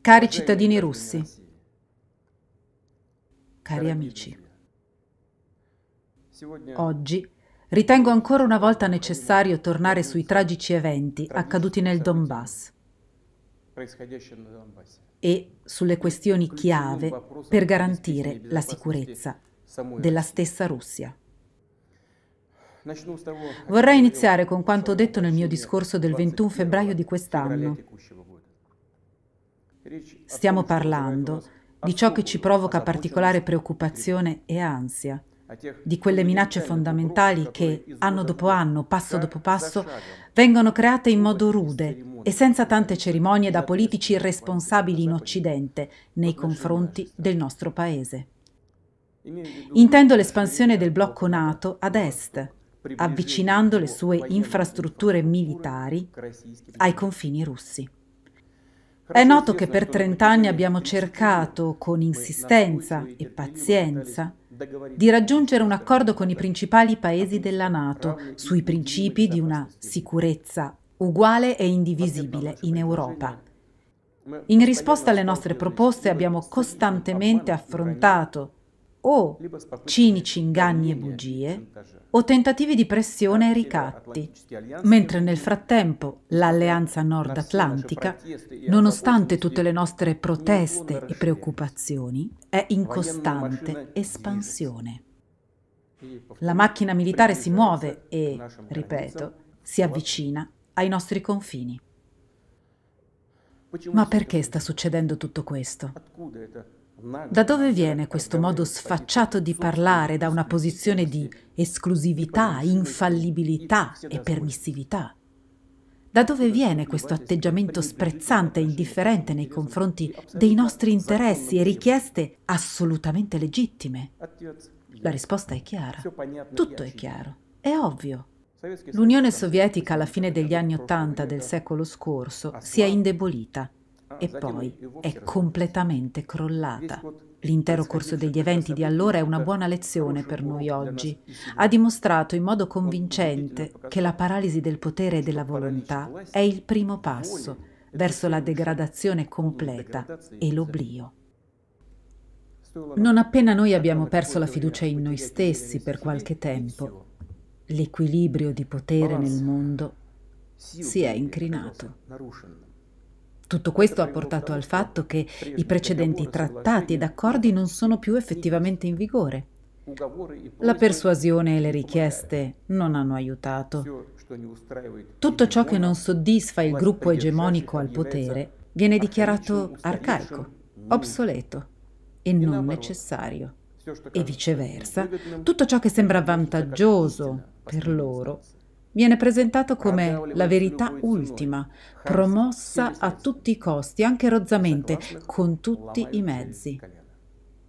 Cari cittadini russi, cari amici. Oggi ritengo ancora una volta necessario tornare sui tragici eventi accaduti nel Donbass e sulle questioni chiave per garantire la sicurezza della stessa Russia. Vorrei iniziare con quanto detto nel mio discorso del 21 febbraio di quest'anno. Stiamo parlando di ciò che ci provoca particolare preoccupazione e ansia, di quelle minacce fondamentali che, anno dopo anno, passo dopo passo, vengono create in modo rude e senza tante cerimonie da politici irresponsabili in Occidente nei confronti del nostro Paese. Intendo l'espansione del blocco NATO ad est, avvicinando le sue infrastrutture militari ai confini russi. È noto che per 30 anni abbiamo cercato, con insistenza e pazienza, di raggiungere un accordo con i principali paesi della Nato sui principi di una sicurezza uguale e indivisibile in Europa. In risposta alle nostre proposte abbiamo costantemente affrontato o cinici inganni e bugie o tentativi di pressione e ricatti, mentre nel frattempo l'alleanza nord-atlantica, nonostante tutte le nostre proteste e preoccupazioni, è in costante espansione. La macchina militare si muove e, ripeto, si avvicina ai nostri confini. Ma perché sta succedendo tutto questo? Da dove viene questo modo sfacciato di parlare da una posizione di esclusività, infallibilità e permissività? Da dove viene questo atteggiamento sprezzante e indifferente nei confronti dei nostri interessi e richieste assolutamente legittime? La risposta è chiara. Tutto è chiaro. È ovvio. L'Unione Sovietica alla fine degli anni Ottanta del secolo scorso si è indebolita e poi è completamente crollata. L'intero corso degli eventi di allora è una buona lezione per noi oggi. Ha dimostrato in modo convincente che la paralisi del potere e della volontà è il primo passo verso la degradazione completa e l'oblio. Non appena noi abbiamo perso la fiducia in noi stessi per qualche tempo, l'equilibrio di potere nel mondo si è incrinato. Tutto questo ha portato al fatto che i precedenti trattati ed accordi non sono più effettivamente in vigore. La persuasione e le richieste non hanno aiutato. Tutto ciò che non soddisfa il gruppo egemonico al potere viene dichiarato arcaico, obsoleto e non necessario. E viceversa, tutto ciò che sembra vantaggioso per loro Viene presentato come la verità ultima, promossa a tutti i costi, anche rozzamente, con tutti i mezzi.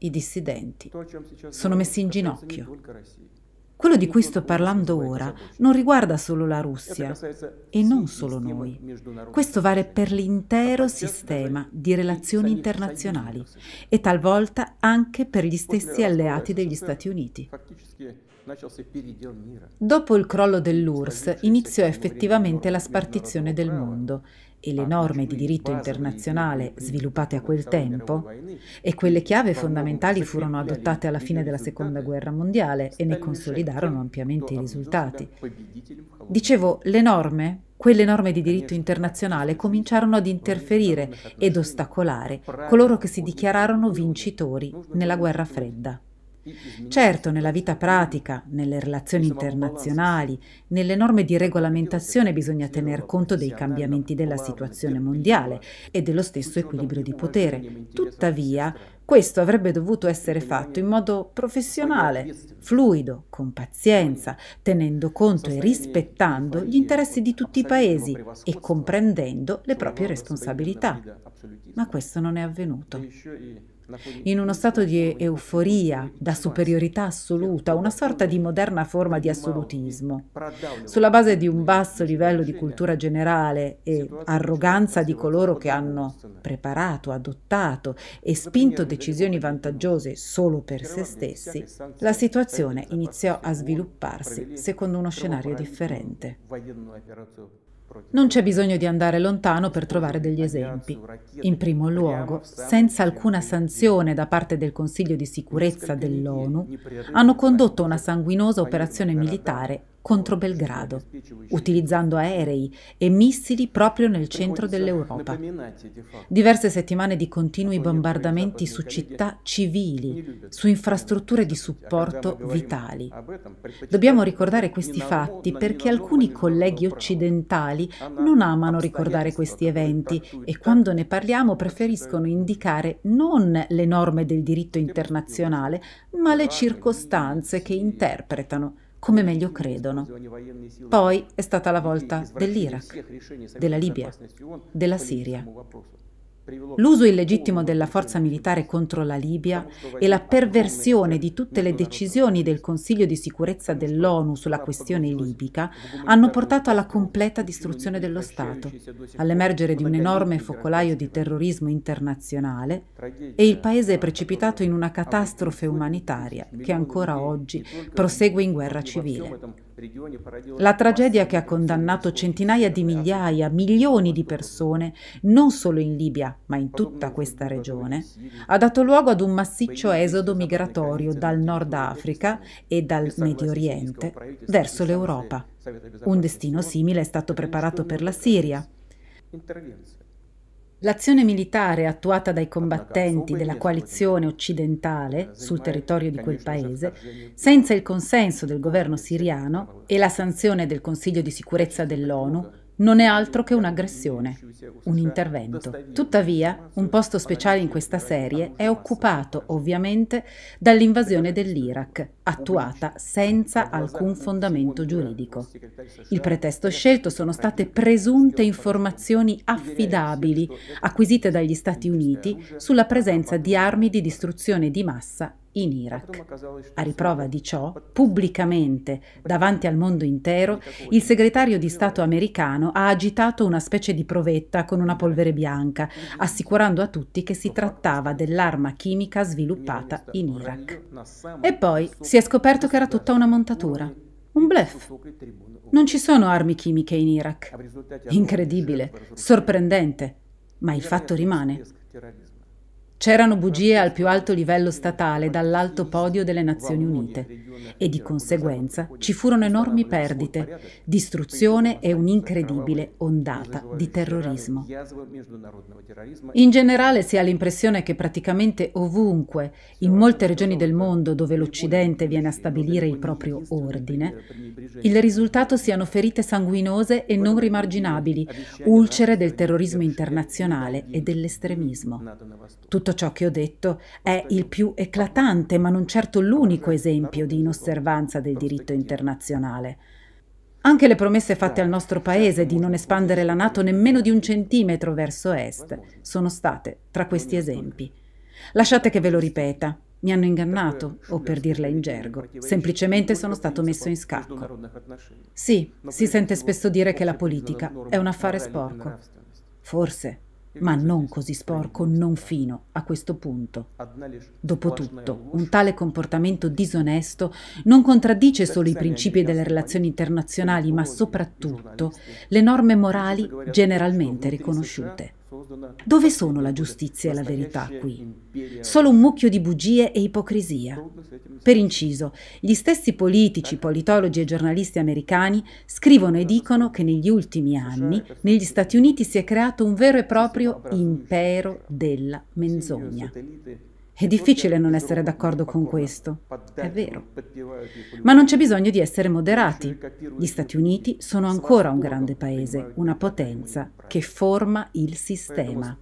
I dissidenti sono messi in ginocchio. Quello di cui sto parlando ora non riguarda solo la Russia e non solo noi. Questo vale per l'intero sistema di relazioni internazionali e talvolta anche per gli stessi alleati degli Stati Uniti. Dopo il crollo dell'URSS iniziò effettivamente la spartizione del mondo e le norme di diritto internazionale sviluppate a quel tempo e quelle chiave fondamentali furono adottate alla fine della seconda guerra mondiale e ne consolidarono ampiamente i risultati. Dicevo, le norme, quelle norme di diritto internazionale cominciarono ad interferire ed ostacolare coloro che si dichiararono vincitori nella guerra fredda. Certo, nella vita pratica, nelle relazioni internazionali, nelle norme di regolamentazione bisogna tener conto dei cambiamenti della situazione mondiale eh. e dello stesso equilibrio di potere. Tuttavia, questo avrebbe dovuto essere fatto in modo professionale, fluido, con pazienza, tenendo conto e rispettando gli ecco, interessi di tutti i paesi e comprendendo le proprie responsabilità. Ma questo non è avvenuto in uno stato di euforia, da superiorità assoluta, una sorta di moderna forma di assolutismo. Sulla base di un basso livello di cultura generale e arroganza di coloro che hanno preparato, adottato e spinto decisioni vantaggiose solo per se stessi, la situazione iniziò a svilupparsi secondo uno scenario differente. Non c'è bisogno di andare lontano per trovare degli esempi. In primo luogo, senza alcuna sanzione da parte del Consiglio di sicurezza dell'ONU, hanno condotto una sanguinosa operazione militare contro Belgrado, utilizzando aerei e missili proprio nel centro dell'Europa. Diverse settimane di continui bombardamenti su città civili, su infrastrutture di supporto vitali. Dobbiamo ricordare questi fatti perché alcuni colleghi occidentali occidentali non amano ricordare questi eventi e quando ne parliamo preferiscono indicare non le norme del diritto internazionale, ma le circostanze che interpretano come meglio credono. Poi è stata la volta dell'Iraq, della Libia, della Siria. L'uso illegittimo della forza militare contro la Libia e la perversione di tutte le decisioni del Consiglio di sicurezza dell'ONU sulla questione libica hanno portato alla completa distruzione dello Stato, all'emergere di un enorme focolaio di terrorismo internazionale e il paese è precipitato in una catastrofe umanitaria che ancora oggi prosegue in guerra civile. La tragedia che ha condannato centinaia di migliaia, milioni di persone, non solo in Libia, ma in tutta questa regione, ha dato luogo ad un massiccio esodo migratorio dal Nord Africa e dal Medio Oriente verso l'Europa. Un destino simile è stato preparato per la Siria. L'azione militare attuata dai combattenti della coalizione occidentale eh, sul territorio di quel paese, senza il consenso del governo siriano e la sanzione del Consiglio di sicurezza dell'ONU, non è altro che un'aggressione, un intervento. Tuttavia, un posto speciale in questa serie è occupato ovviamente dall'invasione dell'Iraq, attuata senza alcun fondamento giuridico. Il pretesto scelto sono state presunte informazioni affidabili acquisite dagli Stati Uniti sulla presenza di armi di distruzione di massa in Iraq. A riprova di ciò, pubblicamente, davanti al mondo intero, il segretario di Stato americano ha agitato una specie di provetta con una polvere bianca, assicurando a tutti che si trattava dell'arma chimica sviluppata in Iraq. E poi si è scoperto che era tutta una montatura. Un blef. Non ci sono armi chimiche in Iraq. Incredibile, sorprendente, ma il fatto rimane. C'erano bugie al più alto livello statale dall'alto podio delle Nazioni Unite e di conseguenza ci furono enormi perdite, distruzione e un'incredibile ondata di terrorismo. In generale si ha l'impressione che praticamente ovunque, in molte regioni del mondo dove l'Occidente viene a stabilire il proprio ordine, il risultato siano ferite sanguinose e non rimarginabili, ulcere del terrorismo internazionale e dell'estremismo. Tutto tutto ciò che ho detto è il più eclatante, ma non certo l'unico esempio di inosservanza del diritto internazionale. Anche le promesse fatte al nostro paese di non espandere la Nato nemmeno di un centimetro verso est sono state tra questi esempi. Lasciate che ve lo ripeta. Mi hanno ingannato, o per dirla in gergo, semplicemente sono stato messo in scacco. Sì, si sente spesso dire che la politica è un affare sporco. Forse, ma non così sporco, non fino a questo punto. Dopotutto, un tale comportamento disonesto non contraddice solo i principi delle relazioni internazionali, ma soprattutto le norme morali generalmente riconosciute. Dove sono la giustizia e la verità qui? Solo un mucchio di bugie e ipocrisia. Per inciso, gli stessi politici, politologi e giornalisti americani scrivono e dicono che negli ultimi anni negli Stati Uniti si è creato un vero e proprio impero della menzogna. È difficile non essere d'accordo con questo, è vero. Ma non c'è bisogno di essere moderati. Gli Stati Uniti sono ancora un grande paese, una potenza che forma il sistema.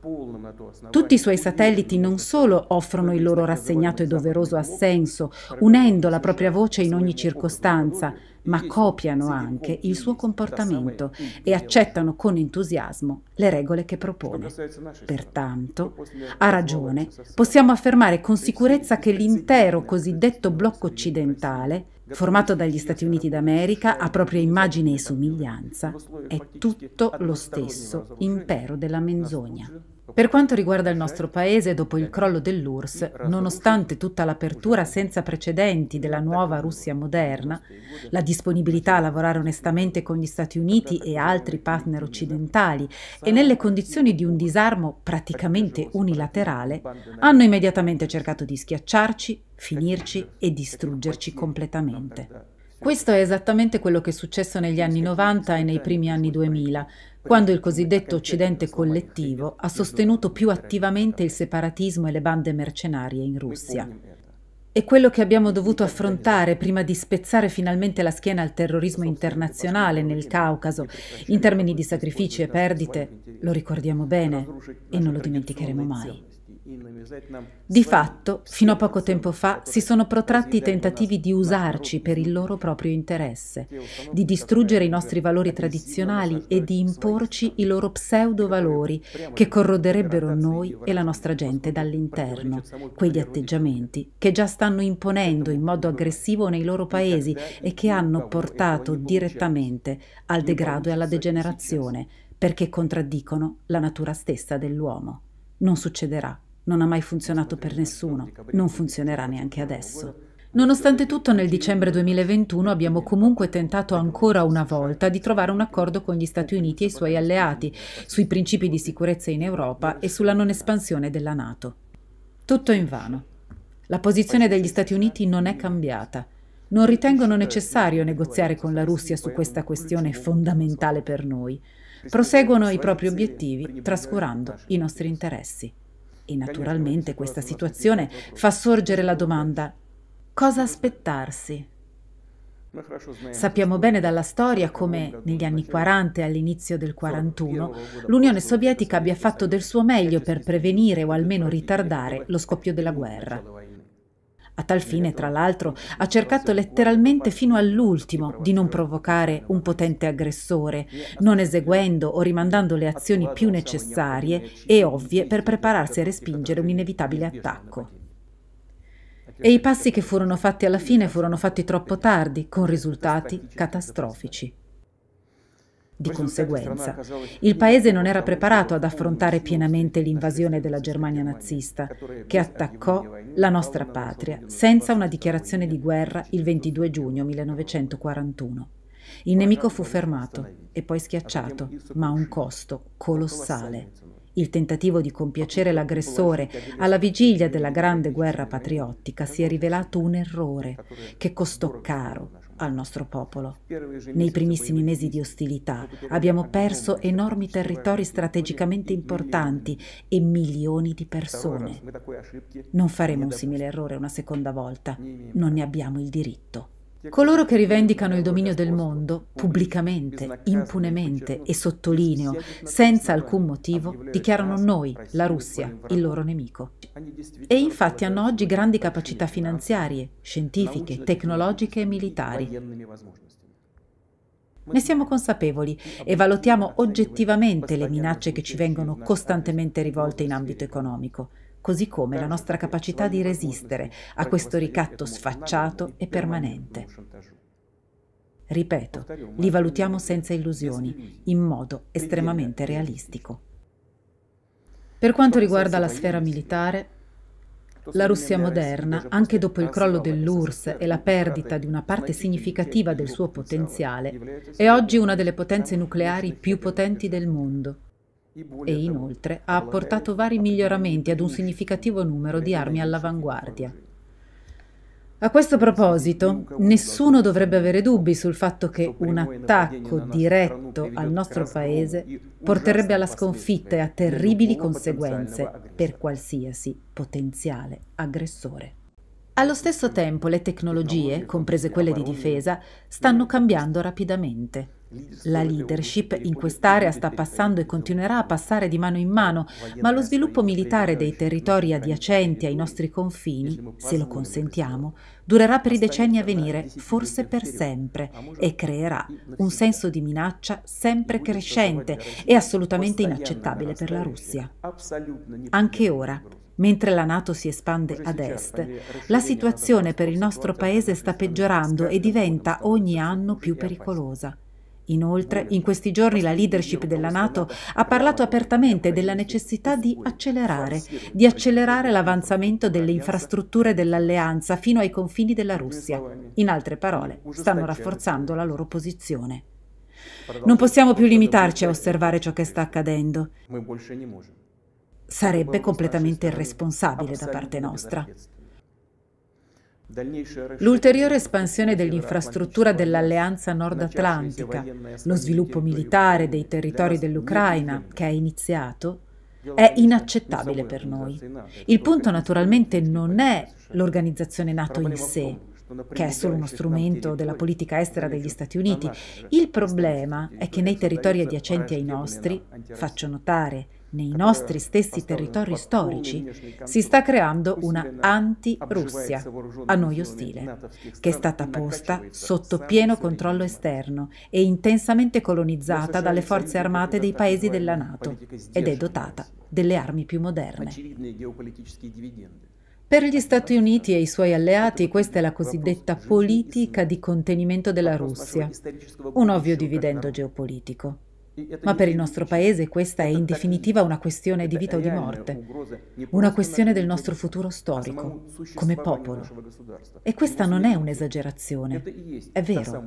Tutti i suoi satelliti non solo offrono il loro rassegnato e doveroso assenso, unendo la propria voce in ogni circostanza, ma copiano anche il suo comportamento e accettano con entusiasmo le regole che propone. Pertanto, ha ragione, possiamo affermare con sicurezza che l'intero cosiddetto blocco occidentale, formato dagli Stati Uniti d'America a propria immagine e somiglianza, è tutto lo stesso impero della menzogna. Per quanto riguarda il nostro paese, dopo il crollo dell'URSS, nonostante tutta l'apertura senza precedenti della nuova Russia moderna, la disponibilità a lavorare onestamente con gli Stati Uniti e altri partner occidentali e nelle condizioni di un disarmo praticamente unilaterale, hanno immediatamente cercato di schiacciarci, finirci e distruggerci completamente. Questo è esattamente quello che è successo negli anni 90 e nei primi anni 2000, quando il cosiddetto Occidente collettivo ha sostenuto più attivamente il separatismo e le bande mercenarie in Russia. E quello che abbiamo dovuto affrontare prima di spezzare finalmente la schiena al terrorismo internazionale nel Caucaso, in termini di sacrifici e perdite, lo ricordiamo bene e non lo dimenticheremo mai. Di fatto, fino a poco tempo fa, si sono protratti i tentativi di usarci per il loro proprio interesse, di distruggere i nostri valori tradizionali e di imporci i loro pseudovalori che corroderebbero noi e la nostra gente dall'interno, quegli atteggiamenti che già stanno imponendo in modo aggressivo nei loro paesi e che hanno portato direttamente al degrado e alla degenerazione, perché contraddicono la natura stessa dell'uomo. Non succederà non ha mai funzionato per nessuno, non funzionerà neanche adesso. Nonostante tutto, nel dicembre 2021 abbiamo comunque tentato ancora una volta di trovare un accordo con gli Stati Uniti e i suoi alleati sui principi di sicurezza in Europa e sulla non espansione della Nato. Tutto invano. La posizione degli Stati Uniti non è cambiata. Non ritengono necessario negoziare con la Russia su questa questione fondamentale per noi. Proseguono i propri obiettivi trascurando i nostri interessi. E naturalmente questa situazione fa sorgere la domanda, cosa aspettarsi? Sappiamo bene dalla storia come negli anni 40 e all'inizio del 41 l'Unione Sovietica abbia fatto del suo meglio per prevenire o almeno ritardare lo scoppio della guerra. A tal fine, tra l'altro, ha cercato letteralmente fino all'ultimo di non provocare un potente aggressore, non eseguendo o rimandando le azioni più necessarie e ovvie per prepararsi a respingere un inevitabile attacco. E i passi che furono fatti alla fine furono fatti troppo tardi, con risultati catastrofici. Di conseguenza, il paese non era preparato ad affrontare pienamente l'invasione della Germania nazista, che attaccò la nostra patria senza una dichiarazione di guerra il 22 giugno 1941. Il nemico fu fermato e poi schiacciato, ma a un costo colossale. Il tentativo di compiacere l'aggressore alla vigilia della grande guerra patriottica si è rivelato un errore che costò caro al nostro popolo. Nei primissimi mesi di ostilità abbiamo perso enormi territori strategicamente importanti e milioni di persone. Non faremo un simile errore una seconda volta, non ne abbiamo il diritto. Coloro che rivendicano il dominio del mondo, pubblicamente, impunemente e sottolineo, senza alcun motivo, dichiarano noi, la Russia, il loro nemico. E infatti hanno oggi grandi capacità finanziarie, scientifiche, tecnologiche e militari. Ne siamo consapevoli e valutiamo oggettivamente le minacce che ci vengono costantemente rivolte in ambito economico, così come la nostra capacità di resistere a questo ricatto sfacciato e permanente. Ripeto, li valutiamo senza illusioni, in modo estremamente realistico. Per quanto riguarda la sfera militare, la Russia moderna, anche dopo il crollo dell'URSS e la perdita di una parte significativa del suo potenziale, è oggi una delle potenze nucleari più potenti del mondo e inoltre ha apportato vari miglioramenti ad un significativo numero di armi all'avanguardia. A questo proposito, nessuno dovrebbe avere dubbi sul fatto che un attacco diretto al nostro paese porterebbe alla sconfitta e a terribili conseguenze per qualsiasi potenziale aggressore. Allo stesso tempo le tecnologie, comprese quelle di difesa, stanno cambiando rapidamente. La leadership in quest'area sta passando e continuerà a passare di mano in mano, ma lo sviluppo militare dei territori adiacenti ai nostri confini, se lo consentiamo, durerà per i decenni a venire, forse per sempre, e creerà un senso di minaccia sempre crescente e assolutamente inaccettabile per la Russia. Anche ora, Mentre la Nato si espande ad est, la situazione per il nostro paese sta peggiorando e diventa ogni anno più pericolosa. Inoltre, in questi giorni la leadership della Nato ha parlato apertamente della necessità di accelerare, di accelerare l'avanzamento delle infrastrutture dell'alleanza fino ai confini della Russia. In altre parole, stanno rafforzando la loro posizione. Non possiamo più limitarci a osservare ciò che sta accadendo. Sarebbe completamente irresponsabile da parte nostra. L'ulteriore espansione dell'infrastruttura dell'Alleanza Nord Atlantica, lo sviluppo militare dei territori dell'Ucraina che è iniziato, è inaccettabile per noi. Il punto naturalmente non è l'organizzazione NATO in sé, che è solo uno strumento della politica estera degli Stati Uniti. Il problema è che nei territori adiacenti ai nostri, faccio notare, nei eh, nostri stessi territori storici si sta creando una anti-Russia a noi ostile, che è stata posta sotto pieno controllo esterno e intensamente colonizzata dalle forze armate dei paesi della Nato ed è dotata delle armi più moderne. Per gli Stati Uniti e i suoi alleati questa è la cosiddetta politica di contenimento della Russia, un ovvio dividendo geopolitico. Ma per il nostro Paese questa è in definitiva una questione di vita o di morte, una questione del nostro futuro storico, come popolo. E questa non è un'esagerazione, è vero.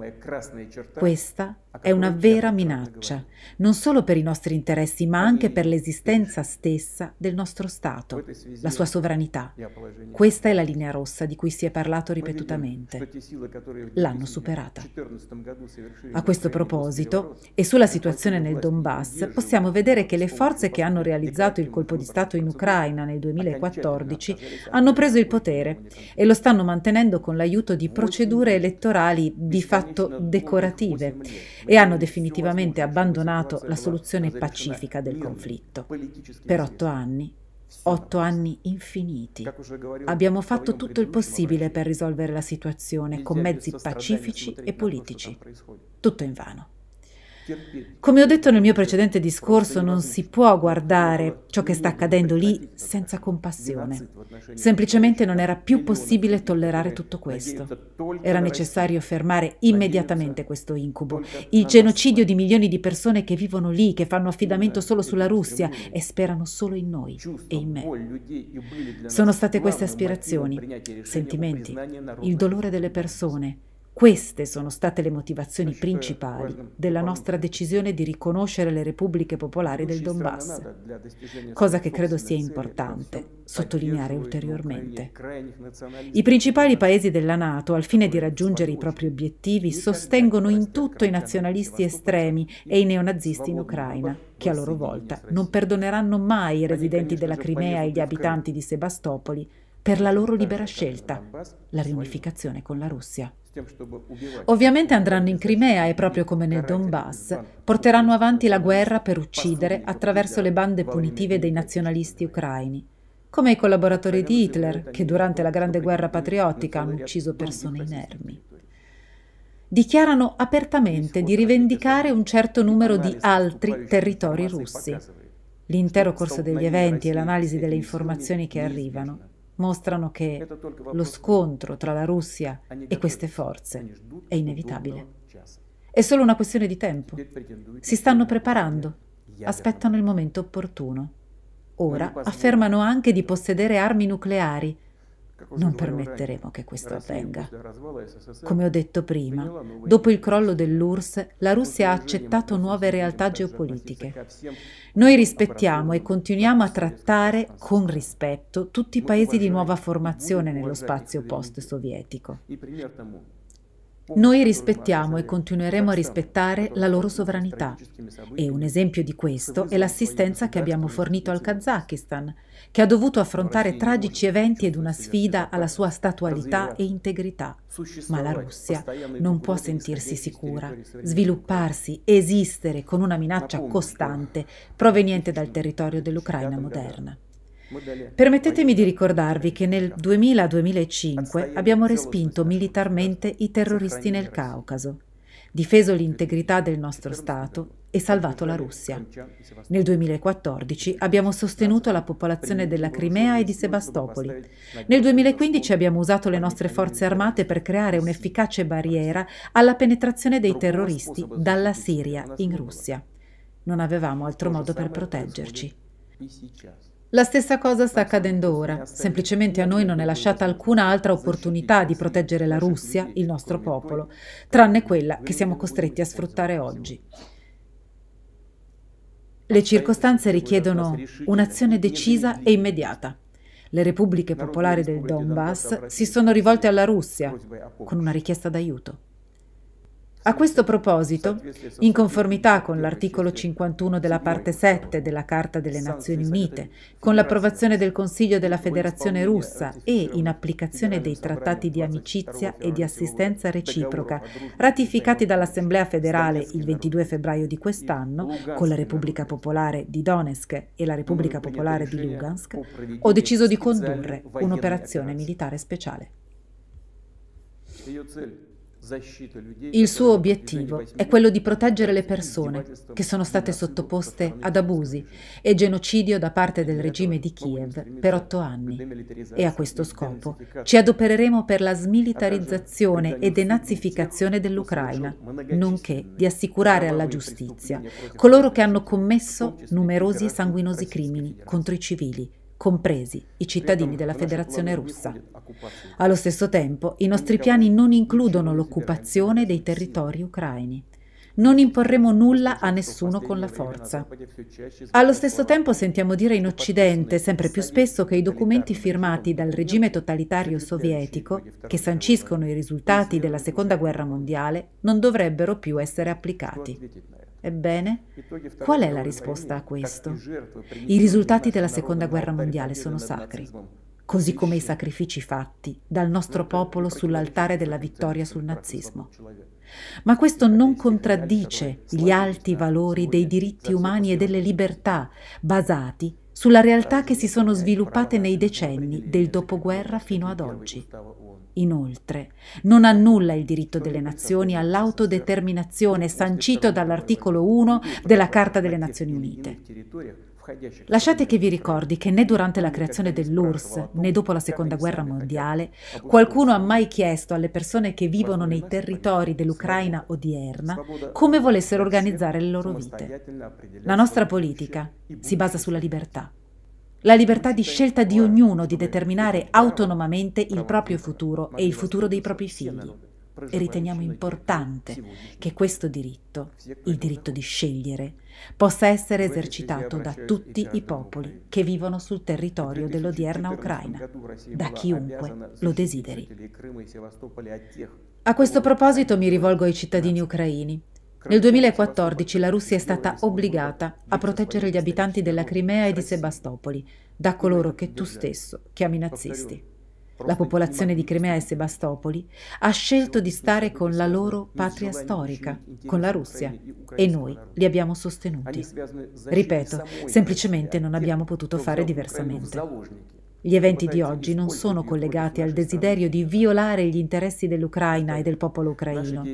Questa è una vera minaccia, non solo per i nostri interessi, ma anche per l'esistenza stessa del nostro Stato, la sua sovranità. Questa è la linea rossa di cui si è parlato ripetutamente. L'hanno superata. A questo proposito, e sulla situazione nel Donbass, possiamo vedere che le forze che hanno realizzato il colpo di Stato in Ucraina nel 2014 hanno preso il potere e lo stanno mantenendo con l'aiuto di procedure elettorali di fatto decorative e hanno definitivamente abbandonato la soluzione pacifica del conflitto. Per otto anni Otto anni infiniti. Abbiamo fatto tutto il possibile per risolvere la situazione con mezzi pacifici e politici. Tutto invano. Come ho detto nel mio precedente discorso, non si può guardare ciò che sta accadendo lì senza compassione. Semplicemente non era più possibile tollerare tutto questo. Era necessario fermare immediatamente questo incubo, il genocidio di milioni di persone che vivono lì, che fanno affidamento solo sulla Russia e sperano solo in noi e in me. Sono state queste aspirazioni, sentimenti, il dolore delle persone queste sono state le motivazioni eh, principali della nostra decisione di riconoscere le repubbliche popolari del Donbass, cosa che credo sia importante sottolineare ulteriormente. I principali paesi della Nato, al fine di raggiungere i propri obiettivi, sostengono in tutto i nazionalisti estremi e i neonazisti in Ucraina, che a loro volta non perdoneranno mai i residenti della Crimea e gli abitanti di Sebastopoli per la loro libera scelta, la riunificazione con la Russia. Ovviamente andranno in Crimea e proprio come nel Donbass porteranno avanti la guerra per uccidere attraverso le bande punitive dei nazionalisti ucraini, come i collaboratori di Hitler che durante la Grande Guerra Patriottica hanno ucciso persone inermi. Dichiarano apertamente di rivendicare un certo numero di altri territori russi. L'intero corso degli eventi e l'analisi delle informazioni che arrivano mostrano che lo scontro tra la Russia e queste forze è inevitabile. È solo una questione di tempo. Si stanno preparando, aspettano il momento opportuno. Ora affermano anche di possedere armi nucleari non permetteremo che questo avvenga. Come ho detto prima, dopo il crollo dell'URSS, la Russia ha accettato nuove realtà geopolitiche. Noi rispettiamo e continuiamo a trattare con rispetto tutti i paesi di nuova formazione nello spazio post-sovietico. Noi rispettiamo e continueremo a rispettare la loro sovranità e un esempio di questo è l'assistenza che abbiamo fornito al Kazakistan che ha dovuto affrontare tragici eventi ed una sfida alla sua statualità e integrità. Ma la Russia non può sentirsi sicura, svilupparsi, esistere con una minaccia costante proveniente dal territorio dell'Ucraina moderna. Permettetemi di ricordarvi che nel 2000-2005 abbiamo respinto militarmente i terroristi nel Caucaso difeso l'integrità del nostro Stato e salvato la Russia. Nel 2014 abbiamo sostenuto la popolazione della Crimea e di Sebastopoli. Nel 2015 abbiamo usato le nostre forze armate per creare un'efficace barriera alla penetrazione dei terroristi dalla Siria in Russia. Non avevamo altro modo per proteggerci. La stessa cosa sta accadendo ora, semplicemente a noi non è lasciata alcuna altra opportunità di proteggere la Russia, il nostro popolo, tranne quella che siamo costretti a sfruttare oggi. Le circostanze richiedono un'azione decisa e immediata. Le repubbliche popolari del Donbass si sono rivolte alla Russia con una richiesta d'aiuto. A questo proposito, in conformità con l'articolo 51 della parte 7 della Carta delle Nazioni Unite, con l'approvazione del Consiglio della Federazione russa e in applicazione dei trattati di amicizia e di assistenza reciproca, ratificati dall'Assemblea federale il 22 febbraio di quest'anno con la Repubblica Popolare di Donetsk e la Repubblica mm, Popolare di Lugansk, ho deciso di condurre un'operazione militare speciale. Il suo obiettivo è quello di proteggere le persone che sono state sottoposte ad abusi e genocidio da parte del regime di Kiev per otto anni e a questo scopo ci adopereremo per la smilitarizzazione e denazificazione dell'Ucraina, nonché di assicurare alla giustizia coloro che hanno commesso numerosi e sanguinosi crimini contro i civili compresi i cittadini della Federazione russa. Allo stesso tempo, i nostri piani non includono l'occupazione dei territori ucraini. Non imporremo nulla a nessuno con la forza. Allo stesso tempo sentiamo dire in Occidente sempre più spesso che i documenti firmati dal regime totalitario sovietico, che sanciscono i risultati della Seconda Guerra Mondiale, non dovrebbero più essere applicati. Ebbene, qual è la risposta a questo? I risultati della Seconda Guerra Mondiale sono sacri, così come i sacrifici fatti dal nostro popolo sull'altare della vittoria sul nazismo. Ma questo non contraddice gli alti valori dei diritti umani e delle libertà basati sulla realtà che si sono sviluppate nei decenni del dopoguerra fino ad oggi. Inoltre, non annulla il diritto delle nazioni all'autodeterminazione sancito dall'articolo 1 della Carta delle Nazioni Unite. Lasciate che vi ricordi che né durante la creazione dell'URSS né dopo la Seconda Guerra Mondiale qualcuno ha mai chiesto alle persone che vivono nei territori dell'Ucraina odierna come volessero organizzare le loro vite. La nostra politica si basa sulla libertà. La libertà di scelta di ognuno di determinare autonomamente il proprio futuro e il futuro dei propri figli e riteniamo importante che questo diritto, il diritto di scegliere, possa essere esercitato da tutti i popoli che vivono sul territorio dell'odierna Ucraina, da chiunque lo desideri. A questo proposito mi rivolgo ai cittadini ucraini. Nel 2014 la Russia è stata obbligata a proteggere gli abitanti della Crimea e di Sebastopoli da coloro che tu stesso chiami nazisti la popolazione di Crimea e Sebastopoli, ha scelto di stare con la loro patria storica, con la Russia, e noi li abbiamo sostenuti. Ripeto, semplicemente non abbiamo potuto fare diversamente. Gli eventi di oggi non sono collegati al desiderio di violare gli interessi dell'Ucraina e del popolo ucraino,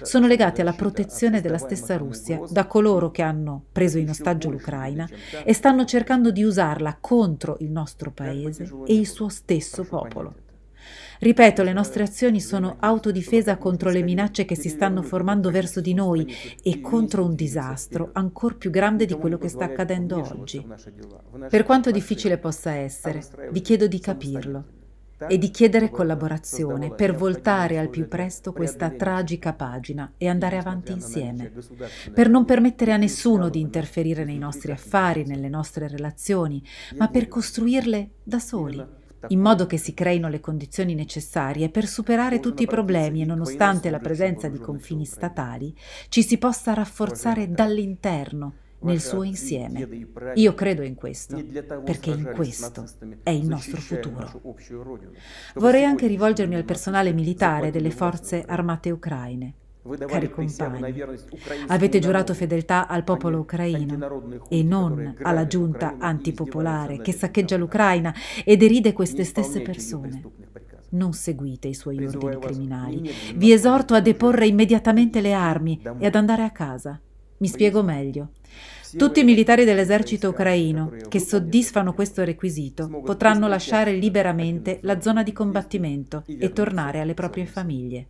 sono legati alla protezione della stessa Russia da coloro che hanno preso in ostaggio l'Ucraina e stanno cercando di usarla contro il nostro paese e il suo stesso popolo. Ripeto, le nostre azioni sono autodifesa contro le minacce che si stanno formando verso di noi e contro un disastro ancora più grande di quello che sta accadendo oggi. Per quanto difficile possa essere, vi chiedo di capirlo e di chiedere collaborazione per voltare al più presto questa tragica pagina e andare avanti insieme, per non permettere a nessuno di interferire nei nostri affari, nelle nostre relazioni, ma per costruirle da soli in modo che si creino le condizioni necessarie per superare tutti i problemi e nonostante la presenza di confini statali ci si possa rafforzare dall'interno nel suo insieme. Io credo in questo, perché in questo è il nostro futuro. Vorrei anche rivolgermi al personale militare delle forze armate ucraine. Cari compagni, avete giurato fedeltà al popolo ucraino e non alla giunta antipopolare che saccheggia l'Ucraina e deride queste stesse persone. Non seguite i suoi ordini criminali. Vi esorto a deporre immediatamente le armi e ad andare a casa. Mi spiego meglio. Tutti i militari dell'esercito ucraino che soddisfano questo requisito potranno lasciare liberamente la zona di combattimento e tornare alle proprie famiglie.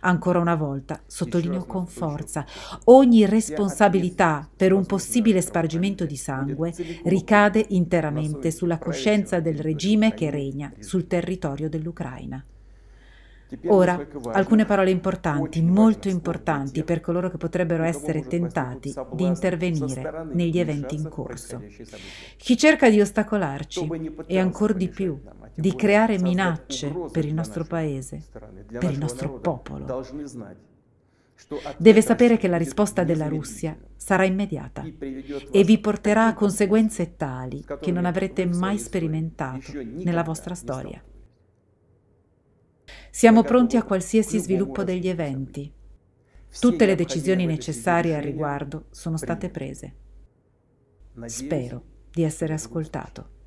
Ancora una volta, sottolineo con forza, ogni responsabilità per un possibile spargimento di sangue ricade interamente sulla coscienza del regime che regna sul territorio dell'Ucraina. Ora, alcune parole importanti, molto importanti per coloro che potrebbero essere tentati di intervenire negli eventi in corso. Chi cerca di ostacolarci e ancora di più di creare minacce per il nostro paese, per il nostro popolo, deve sapere che la risposta della Russia sarà immediata e vi porterà a conseguenze tali che non avrete mai sperimentato nella vostra storia. Siamo pronti a qualsiasi sviluppo degli eventi. Tutte le decisioni necessarie al riguardo sono state prese. Spero di essere ascoltato.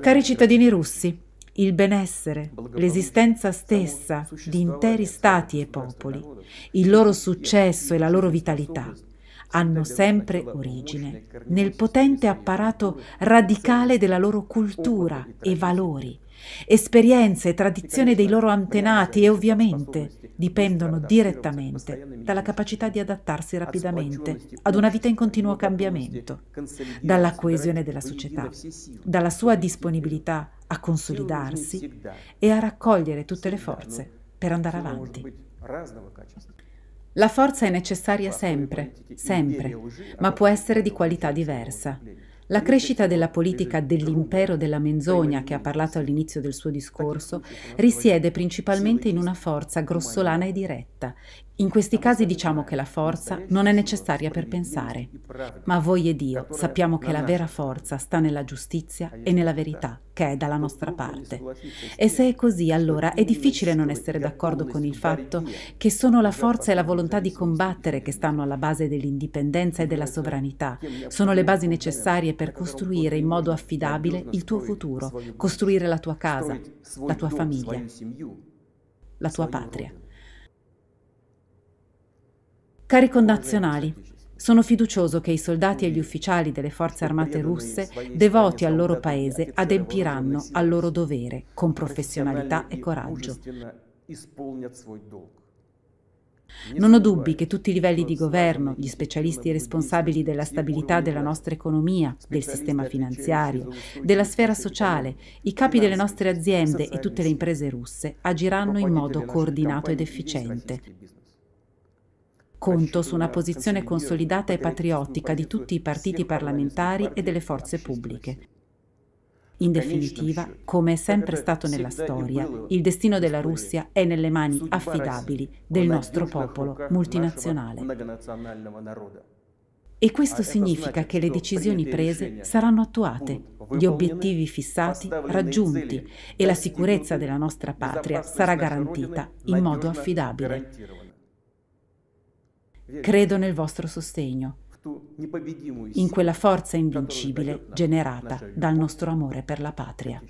Cari cittadini russi, il benessere, l'esistenza stessa di interi stati e popoli, il loro successo e la loro vitalità hanno sempre origine nel potente apparato radicale della loro cultura e valori, esperienze e tradizione dei loro antenati e ovviamente dipendono direttamente dalla capacità di adattarsi rapidamente ad una vita in continuo cambiamento, dalla coesione della società, dalla sua disponibilità a consolidarsi e a raccogliere tutte le forze per andare avanti. La forza è necessaria sempre, sempre, ma può essere di qualità diversa. La crescita della politica dell'impero della menzogna, che ha parlato all'inizio del suo discorso, risiede principalmente in una forza grossolana e diretta, in questi casi diciamo che la forza non è necessaria per pensare, ma voi e Dio sappiamo che la vera forza sta nella giustizia e nella verità che è dalla nostra parte. E se è così, allora è difficile non essere d'accordo con il fatto che sono la forza e la volontà di combattere che stanno alla base dell'indipendenza e della sovranità, sono le basi necessarie per costruire in modo affidabile il tuo futuro, costruire la tua casa, la tua famiglia, la tua patria. Cari connazionali, sono fiducioso che i soldati e gli ufficiali delle forze armate russe, devoti al loro paese, adempiranno al loro dovere con professionalità e coraggio. Non ho dubbi che tutti i livelli di governo, gli specialisti responsabili della stabilità della nostra economia, del sistema finanziario, della sfera sociale, i capi delle nostre aziende e tutte le imprese russe agiranno in modo coordinato ed efficiente. Conto su una posizione consolidata e patriottica di tutti i partiti parlamentari e delle forze pubbliche. In definitiva, come è sempre stato nella storia, il destino della Russia è nelle mani affidabili del nostro popolo multinazionale. E questo ah, significa che le decisioni prese saranno attuate, gli obiettivi fissati raggiunti e la sicurezza della nostra patria sarà garantita in modo affidabile. Credo nel vostro sostegno, in quella forza invincibile generata dal nostro amore per la patria.